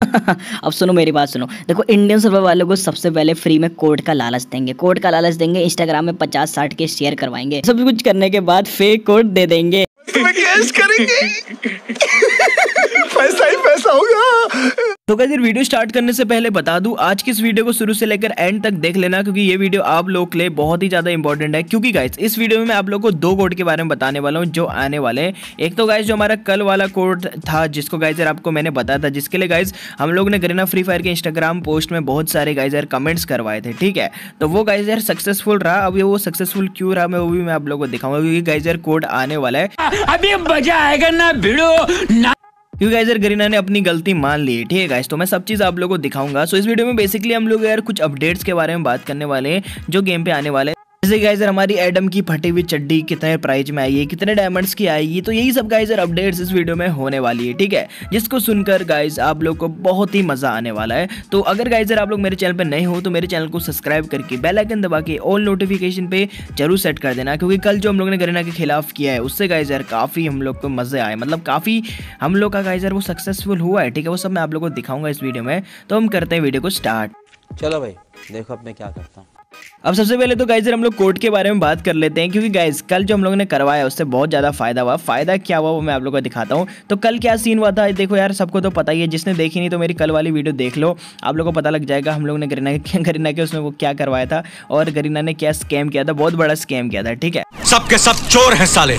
अब सुनो मेरी बात सुनो देखो इंडियन सर्वर वालों को सबसे पहले फ्री में कोड का लालच देंगे कोड का लालच देंगे इंस्टाग्राम में पचास साठ के शेयर करवाएंगे सब कुछ करने के बाद फेक कोड दे देंगे पैसा ही पैसा होगा तो कैसे वीडियो स्टार्ट करने से पहले बता दूं आज की इस वीडियो को शुरू से लेकर एंड तक देख लेना क्योंकि ये वीडियो आप लोग के लिए बहुत ही ज़्यादा इंपॉर्टेंट है क्योंकि गाइस इस वीडियो में मैं आप लोग को दो कोड के बारे में बताने वाला हूँ जो आने वाले हैं एक तो गाइस जो हमारा कल वाला कोड था जिसको गाइजर आपको मैंने बताया था जिसके लिए गाइज हम लोग ने गरीना फ्री फायर के इंस्टाग्राम पोस्ट में बहुत सारे गाइजर कमेंट्स करवाए थे ठीक है तो वो गाइजर सक्सेसफुल रहा अब वो सक्सेसफुल क्यों रहा मैं वो भी मैं आप लोग को दिखाऊंगा क्योंकि गाइजर कोड आने वाला है अभी मजा आएगा ना भिड़ो ना क्योंकि यार गरीना ने अपनी गलती मान ली ठीक है गाइस तो मैं सब चीज़ आप लोगों को दिखाऊंगा सो इस वीडियो में बेसिकली हम लोग यार कुछ अपडेट्स के बारे में बात करने वाले हैं जो गेम पे आने वाले जैसे गाइजर हमारी एडम की फटी हुई चड्डी कितने प्राइस में आई है कितने डायमंड्स की आएगी तो यही सब गाइजर अपडेट्स इस वीडियो में होने वाली है ठीक है जिसको सुनकर गाइज आप लोग को बहुत ही मजा आने वाला है तो अगर गाइजर आप लोग मेरे चैनल पर नए हो तो मेरे चैनल को सब्सक्राइब करके बेलाइकन दबा के ऑल नोटिफिकेशन पे जरूर सेट कर देना क्योंकि कल जो हम लोग ने करीना के खिलाफ किया है उससे गाइजर काफ़ी हम लोग को मजे आए मतलब काफ़ी हम लोग का गाइजर वो सक्सेसफुल हुआ है ठीक है वो सब मैं आप लोग को दिखाऊंगा इस वीडियो में तो हम करते हैं वीडियो को स्टार्ट चलो भाई देखो अब मैं क्या करता हूँ अब सबसे पहले तो गाइजर हम लोग कोर्ट के बारे में बात कर लेते हैं क्योंकि गाइज कल जो हम लोग ने करवाया उससे बहुत ज़्यादा फायदा हुआ फायदा क्या हुआ वो मैं आप लोगों को दिखाता हूँ तो कल क्या सीन हुआ था देखो यार सबको तो पता ही है जिसने देखी नहीं तो मेरी कल वाली वीडियो देख लो आप लोगों को पता लग जाएगा हम लोगों ने गरीना गरीना के उसमें वो क्या करवाया था और गरीना ने क्या स्कैम किया था बहुत बड़ा स्कैम किया था ठीक है सबके सब चोर है साले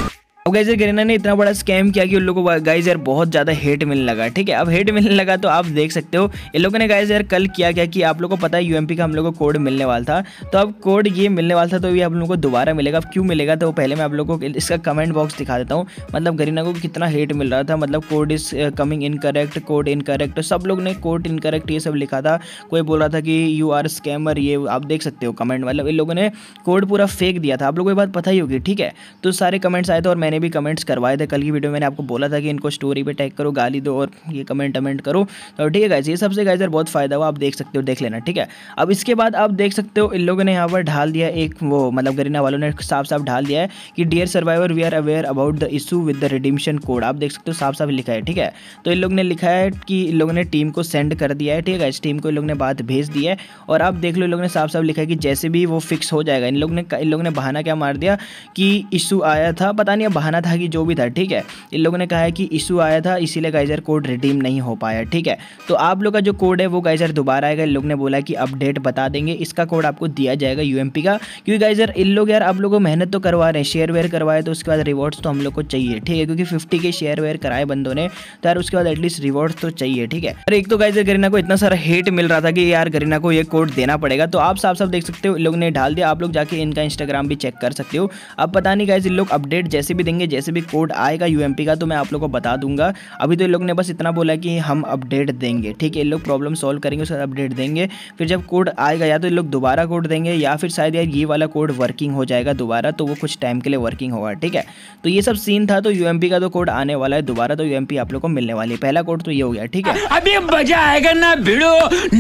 अब गाइजर गरीना ने इतना बड़ा स्कैम किया कि उन लोगों को गाइज यार बहुत ज़्यादा हेट मिलने लगा ठीक है अब हेट मिलने लगा तो आप देख सकते हो इन लोगों ने गाइज यार कल किया क्या कि आप लोग को पता है यूएमपी का हम लोग को कोड मिलने वाला था तो अब कोड ये मिलने वाला था तो ये आप लोगों को दोबारा मिलेगा अब क्यों मिलेगा तो पहले मैं आप लोगों को इसका कमेंट बॉक्स दिखा देता हूँ मतलब गरीना को कितना हेट मिल रहा था मतलब code is coming incorrect code incorrect सब लोग ने कोड इनकरेक्ट ये सब लिखा था कोई बोल रहा था कि यू आर स्कैमर ये आप देख सकते हो कमेंट मतलब इन लोगों ने कोड पूरा फेंक दिया था आप लोगों को बात पता ही होगी ठीक है तो सारे कमेंट्स आए थे और मैंने जितने भी कमेंट्स करवाए थे कल की वीडियो मैंने आपको बोला था कि इनको स्टोरी पे टैग करो गाली दो और ये कमेंट अमेंट करो तो ठीक है गाइज ये सबसे गाइज बहुत फ़ायदा हुआ आप देख सकते हो देख लेना ठीक है अब इसके बाद आप देख सकते हो इन लोगों ने यहाँ पर ढाल दिया एक वो मतलब गरीना वालों ने साफ साफ ढाल दिया है कि dear survivor we are aware about the issue with the redemption code आप देख सकते हो साफ साफ लिखा है ठीक है तो इन लोग ने लिखा है कि इन लोगों ने टीम को सेंड कर दिया है ठीक है इस टीम को इन लोगों ने बात भेज दी है और आप देख लो इन लोगों ने साफ साफ लिखा है कि जैसे भी वो फिक्स हो जाएगा इन लोग ने इन लोगों ने बहाना क्या मार दिया कि इशू आया था पता नहीं अब दिखाना था कि जो भी था ठीक है इन लोगों ने कहा है कि इशू आया था इसीलिए गाइजर कोड रिडीम नहीं हो पाया ठीक है तो आप लोग का जो कोड है वो गाइजर दोबारा आएगा इन लोग ने बोला कि अपडेट बता देंगे इसका कोड आपको दिया जाएगा यू का क्योंकि गाइजर इन लोग यार आप लोग मेहनत तो करवा रहे हैं शेयर वेयर करवाए तो उसके बाद रिवॉर्ड्स तो हम लोग को चाहिए ठीक है क्योंकि फिफ्टी के शेयर वेयर कराए बंदों ने तो यार उसके बाद एटलीस्ट रिवॉर्ड्स तो चाहिए ठीक है और एक तो गाइजर गरीना को इतना सारा हेट मिल रहा था कि यार गरीना को ये कोड देना पड़ेगा तो आप साफ साफ देख सकते हो लोग ने ढाल दिया आप लोग जाके इनका इंस्टाग्राम भी चेक कर सकते हो अब पता नहीं गाइज इन लोग अपडेट जैसे भी देंगे करेंगे जैसे भी कोड आएगा यू का तो मैं आप लोग को बता दूंगा अभी तो इन लोग ने बस इतना बोला कि हम अपडेट देंगे ठीक है इन लोग प्रॉब्लम सॉल्व करेंगे उसका अपडेट देंगे फिर जब कोड आएगा या तो इन लोग दोबारा कोड देंगे या फिर शायद यार ये वाला कोड वर्किंग हो जाएगा दोबारा तो वो कुछ टाइम के लिए वर्किंग होगा ठीक है तो ये सब सीन था तो यू का तो कोड आने वाला है दोबारा तो यू आप लोग को मिलने वाली है पहला कोड तो ये हो गया ठीक है अभी मजा आएगा ना भिड़ो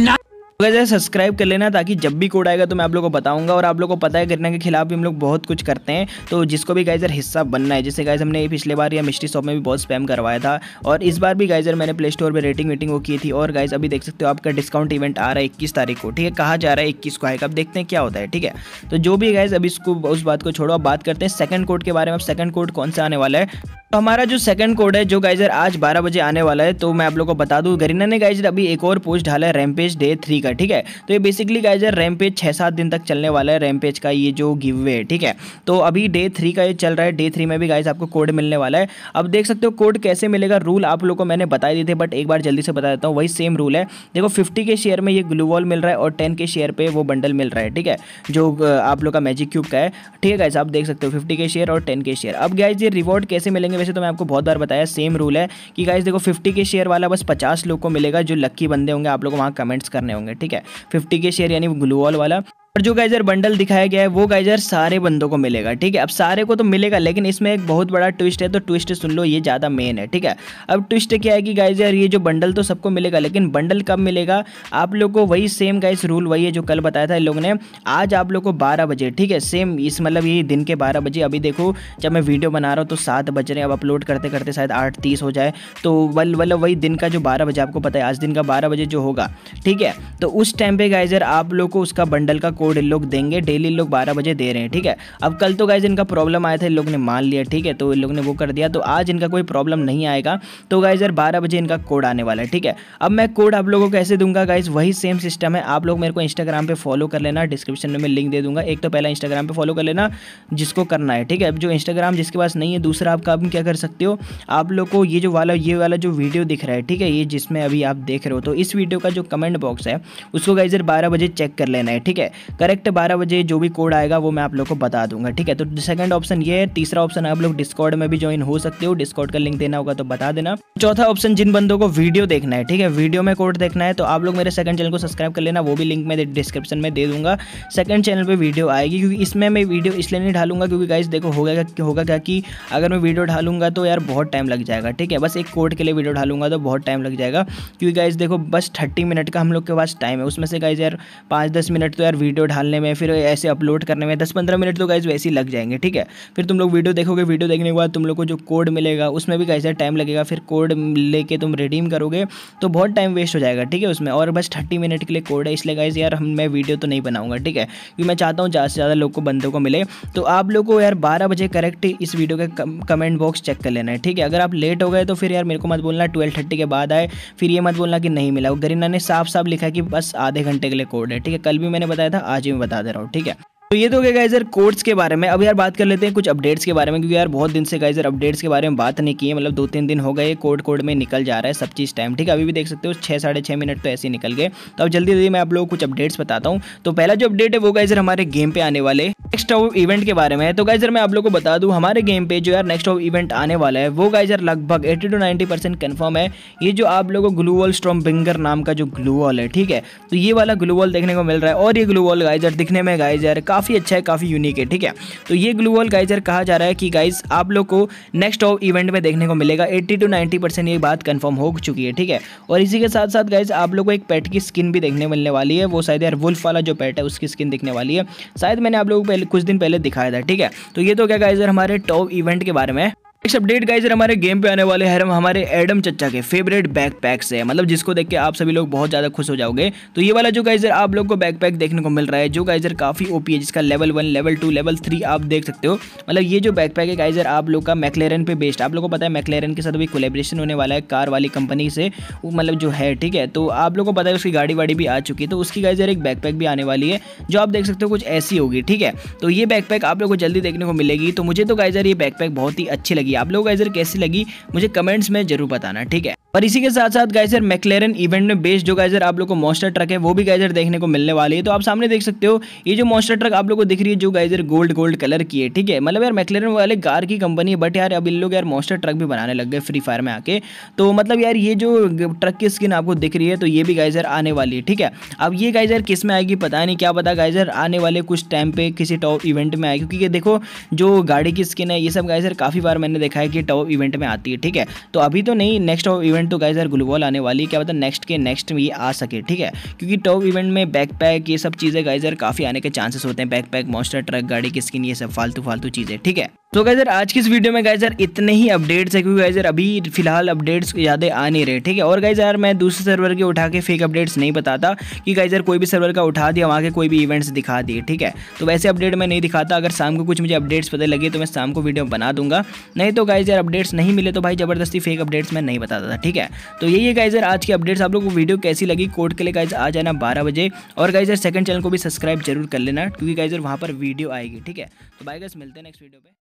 ना जैसे सब्सक्राइब कर लेना ताकि जब भी कोड आएगा तो मैं आप लोग को बताऊंगा और आप लोगों को पता है करना के खिलाफ भी हम लोग बहुत कुछ करते हैं तो जिसको भी गाइजर हिस्सा बनना है जैसे गाइज हमने पिछले बार या मिस्ट्री शॉप में भी बहुत स्पैम करवाया था और इस बार भी गाइजर मैंने प्ले स्टोर पर रेटिंग वेटिंग वो की थी और गाइज अभी देख सकते हो आपका डिस्काउंट इवेंट आ रहा है इक्कीस तारीख को ठीक है कहा जा रहा है इक्कीस को आएगा अब देखते हैं क्या होता है ठीक है तो जो भी गाइज अभी इसको उस बात को छोड़ो अब बात करते हैं सेकंड कोड के बारे में अब सेकंड कोड कौन सा आने वाला है तो हमारा जो सेकंड कोड है जो गाइजर आज 12 बजे आने वाला है तो मैं आप लोग को बता दूं गरीना ने गाइजर अभी एक और पोस्ट डाला है रैमपेज डे थ्री का का ठीक है तो ये बेसिकली गाइज है रैम पेज छः सात दिन तक चलने वाला है रैम पेज का ये जो गिव वे है ठीक है तो अभी डे थ्री का ये चल रहा है डे थ्री में भी गाइज आपको कोड मिलने वाला है अब देख सकते हो कोड कैसे मिलेगा रूल आप लोग को मैंने बताए दिए थे बट एक बार जल्दी से बता देता हूँ वही सेम रूल है देखो फिफ्टी के शेयर में ये ग्लूवॉल मिल रहा है और टेन के शेयर पर वो बंडल मिल रहा है ठीक है जो आप लोग का मैजिक क्यूब का है ठीक है गाइज आप देख सकते हो फिफ्टी के शेयर और टेन के शेयर अब गाइज ये रिवॉर्ड कैसे मिलेंगे वैसे तो मैं आपको बहुत बार बताया सेम रूल है कि गाइज देखो फिफ्टी के शेयर वाला बस पचास लोग को मिलेगा जो लक्की बंदे होंगे आप लोग वहाँ कमेंट्स करने होंगे ठीक है फिफ्टी के शेयर यानी वॉल वाला और जो गाइजर बंडल दिखाया गया है वो गाइजर सारे बंदों को मिलेगा ठीक है अब सारे को तो मिलेगा लेकिन इसमें एक बहुत बड़ा ट्विस्ट है तो ट्विस्ट सुन लो ये ज़्यादा मेन है ठीक है अब ट्विस्ट क्या है कि गाइजर ये जो बंडल तो सबको मिलेगा लेकिन बंडल कब मिलेगा आप लोग को वही सेम गाइज रूल वही है जो कल बताया था इन लोगों ने आज आप लोग को बारह बजे ठीक है सेम इस मतलब ये दिन के बारह बजे अभी देखो जब मैं वीडियो बना रहा हूँ तो सात बज रहे हैं अब अपलोड करते करते शायद आठ तीस हो जाए तो वल वल वही दिन का जो बारह बजे आपको पता है आज दिन का बारह बजे जो होगा ठीक है तो उस टाइम पर गाइजर आप लोग को उसका बंडल का कोड इन लोग देंगे डेली इन लोग बारह बजे दे रहे हैं ठीक है अब कल तो गाइज इनका प्रॉब्लम आया था इन लोग ने मान लिया ठीक है तो इन लोग ने वो कर दिया तो आज इनका कोई प्रॉब्लम नहीं आएगा तो गाइज यार बारह बजे इनका कोड आने वाला है ठीक है अब मैं कोड आप लोगों को कैसे दूंगा गाइज वही सेम सिस्टम है आप लोग मेरे को इंस्टाग्राम पर फॉलो कर लेना डिस्क्रिप्शन में मैं लिंक दे दूंगा एक तो पहला इंस्टाग्राम पर फॉलो कर लेना जिसको करना है ठीक है अब जो इंस्टाग्राम जिसके पास नहीं है दूसरा आप काम क्या कर सकते हो आप लोग को ये जो वाला ये वाला जो वीडियो दिख रहा है ठीक है ये जिसमें अभी आप देख रहे हो तो इस वीडियो का जो कमेंट बॉक्स है उसको गाइजर बारह बजे चेक कर लेना है ठीक है करेक्ट बारह बजे जो भी कोड आएगा वो मैं आप लोग को बता दूंगा ठीक है तो सेकंड ऑप्शन ये है तीसरा ऑप्शन आप लोग डिस्कॉर्ड में भी ज्वाइन हो सकते हो डिस्कॉर्ड का लिंक देना होगा तो बता देना चौथा ऑप्शन जिन बंदों को वीडियो देखना है ठीक है वीडियो में कोड देखना है तो आप लोग मेरे सेकंड चैनल को सब्सक्राइब कर लेना वो भी लिंक मैं डिस्क्रिप्शन में दे दूंगा सेकंड चैनल पर वीडियो आएगी क्योंकि इसमें मैं वीडियो इसलिए नहीं डालूंगा क्योंकि गाइस देखो होगा होगा क्या कि अगर मैं वीडियो डालूंगा तो यार बहुत टाइम लग जाएगा ठीक है बस एक कोड के लिए वीडियो डालूंगा तो बहुत टाइम लग जाएगा क्योंकि गाइस देखो बस थर्टी मिनट का हम लोग के पास टाइम है उसमें से गाइज यार पाँच दस मिनट तो यार वीडियो वीडियो डालने में फिर ऐसे अपलोड करने में दस पंद्रह मिनट तो गाइज वैसे ही लग जाएंगे ठीक है फिर तुम लोग वीडियो देखोगे वीडियो देखने के बाद तुम लोग को जो कोड मिलेगा उसमें भी कैसे टाइम लगेगा फिर कोड लेके तुम रिडीम करोगे तो बहुत टाइम वेस्ट हो जाएगा ठीक है उसमें और बस थर्टी मिनट के लिए कोड है इसलिए गाइज यार मैं वीडियो तो नहीं बनाऊंगा ठीक है क्योंकि मैं चाहता हूँ ज़्यादा से ज़्यादा लोग को बंदों को मिले तो आप लोग को यार बारह बजे करेक्ट इस वीडियो के कमेंट बॉक्स चेक कर लेना है ठीक है अगर आप लेट हो गए तो फिर यार मेरे को मत बोलना ट्वेल्व थर्टी के बाद आए फिर ये मत बोलना कि नहीं मिला गरीना ने साफ साफ लिखा कि बस आधे घंटे के लिए कोड है ठीक है कल भी मैंने बताया था आज ही मैं बता दे रहा हूँ ठीक है तो ये तो गया गाइजर कोर्ट्स के बारे में अब यार बात कर लेते हैं कुछ अपडेट्स के बारे में क्योंकि यार बहुत दिन से गाइजर अपडेट्स के बारे में बात नहीं की है मतलब दो तीन दिन हो गए कोड कोड में निकल जा रहा है सब चीज़ टाइम ठीक है अभी भी देख सकते हो छः साढ़े छः मिनट तो ऐसे ही निकल गए तो अब जल्दी जल्दी मैं आप लोगों को कुछ अपडेट्स बताता हूँ तो पहला जो अपडेट है वो गाइजर हमारे गेम पे आने वाले नेक्स्ट ऑफ इवेंट के बारे में है तो गाइजर मैं आप लोग को बता दूँ हमारे गेम पे जो यार नेक्स्ट ऑफ इवेंट आने वाला है वो गाइजर लगभग eighty two ninety percent confirm है ये जो आप लोगों को ग्लू वॉल स्ट्रॉम बिंगर नाम का जो ग्लू वॉल है ठीक है तो ये वाला ग्लू वॉल देखने को मिल रहा है और ये ग्लू वॉल गाइजर दिखने में गाइजर का काफ़ी अच्छा है काफ़ी यूनिक है ठीक है तो ये ग्लू वॉल गाइजर कहा जा रहा है कि गाइज आप लोग को नेक्स्ट ऑफ इवेंट में देखने को मिलेगा एट्टी टू नाइन्टी परसेंट ये बात कन्फर्म हो चुकी है ठीक है और इसी के साथ साथ गाइज आप लोग को एक पेट की स्किन भी देखने मिलने वाली है वो शायद यार वुल्फ वाला जो पेट है उसकी स्किन दिखने वाली है शायद मैंने आप लोगों को पहले कुछ दिन पहले दिखाया था ठीक है तो ये तो क्या गाइजर हमारे टॉप इवेंट के बारे में नेक्स्ट अपडेट गाइज हमारे गेम पे आने वाले हैं हमारे एडम चचा के फेवरेट बैक पैक से मतलब जिसको देख के आप सभी लोग बहुत ज़्यादा खुश हो जाओगे तो ये वाला जो गाइजर आप लोग को बैक पैक देखने को मिल रहा है जो गाइजर काफ़ी ओपी है जिसका level one level two level three आप देख सकते हो मतलब ये जो बैक पैक है गाइजर आप लोग का मैकलेरन पे बेस्ड आप लोग को पता है मैकलेरन के साथ अभी कोलेब्रेशन होने वाला है कार वाली कंपनी से मतलब जो है ठीक है तो आप लोग को पता है उसकी गाड़ी वाड़ी भी आ चुकी है तो उसकी गाइजर एक बैक पैक भी आने वाली है जो आप देख सकते हो कुछ ऐसी होगी ठीक है तो ये बैक पैक आप लोग को जल्दी देखने को मिलेगी तो मुझे तो गाइजर ये बैक बहुत ही अच्छी लगी लगी आप लोग इधर कैसी लगी मुझे कमेंट्स में जरूर बताना ठीक है पर इसी के साथ साथ गाइजर मैकलेरन इवेंट में बेस्ड जो गाइजर आप लोग को मॉस्टर ट्रक है वो भी गाइजर देखने को मिलने वाली है तो आप सामने देख सकते हो ये जो मॉस्टर ट्रक आप लोग को दिख रही है जो गाइजर गोल्ड गोल्ड कलर की है ठीक है मतलब यार मैकलेरन वाले कार की कंपनी है बट यार अब इन लोग यार मॉस्टर ट्रक भी बनाने लग गए फ्री फायर में आके तो मतलब यार ये जो ट्रक की स्किन आपको दिख रही है तो ये भी गाइजर आने वाली है ठीक है अब ये गाइजर किस में आएगी पता नहीं क्या पता गाइजर आने वाले कुछ टाइम पे किसी टॉप इवेंट में आएगी क्योंकि देखो जो गाड़ी की स्किन है ये सब गाइजर काफ़ी बार मैंने देखा है कि टॉप इवेंट में आती है ठीक है तो अभी तो नहीं नेक्स्ट टॉप इवेंट तो गाइज यार ग्लूबॉल आने वाली क्या पता नेक्स्ट के नेक्स्ट में ये आ सके ठीक है क्योंकि टॉप इवेंट में बैकपैक ये सब चीज़ें गाइज यार काफ़ी आने के चांसेस होते हैं बैकपैक मॉस्टर ट्रक गाड़ी की स्किन ये सब फालतू फालतू चीज़ें ठीक है तो गाइजर आज की इस वीडियो में गाइजर इतने ही अपडेट्स है क्योंकि गाइजर अभी फिलहाल अपडेट्स ज़्यादा आ नहीं रहे ठीक है और गाइजर मैं दूसरे सर्वर के उठा के फेक अपडेट्स नहीं बताता कि गाइजर कोई भी सर्वर का उठा दिया वहाँ के कोई भी इवेंट्स दिखा दिए ठीक है तो वैसे अपडेट मैं नहीं दिखाता अगर शाम को कुछ मुझे अपडेट्स पता लगे तो मैं शाम को वीडियो बना दूंगा नहीं तो गाइजर अपडेट्स नहीं मिले तो भाई ज़बरदस्ती फेक अपडेट्स मैं नहीं बताता था ठीक है तो यही है गाइजर आज की अपडेट्स आप लोग को वीडियो कैसी लगी कोर्ट के लिए गाइज आ जाना बारह बजे और गाइजर सेकंड चैनल को भी सब्सक्राइब जरूर कर लेना क्योंकि गाइजर वहाँ पर वीडियो आएगी ठीक है तो बाई गाइज मिलते हैं नेक्स्ट वीडियो पर